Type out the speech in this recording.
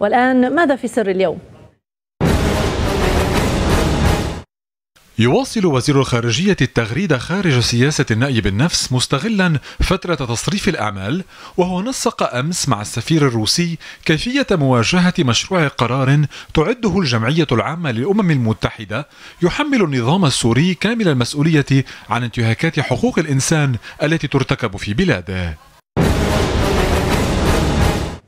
والآن ماذا في سر اليوم؟ يواصل وزير الخارجية التغريدة خارج سياسة النأي بالنفس مستغلا فترة تصريف الأعمال وهو نسق أمس مع السفير الروسي كيفية مواجهة مشروع قرار تعده الجمعية العامة للأمم المتحدة يحمل النظام السوري كامل المسؤولية عن انتهاكات حقوق الإنسان التي ترتكب في بلاده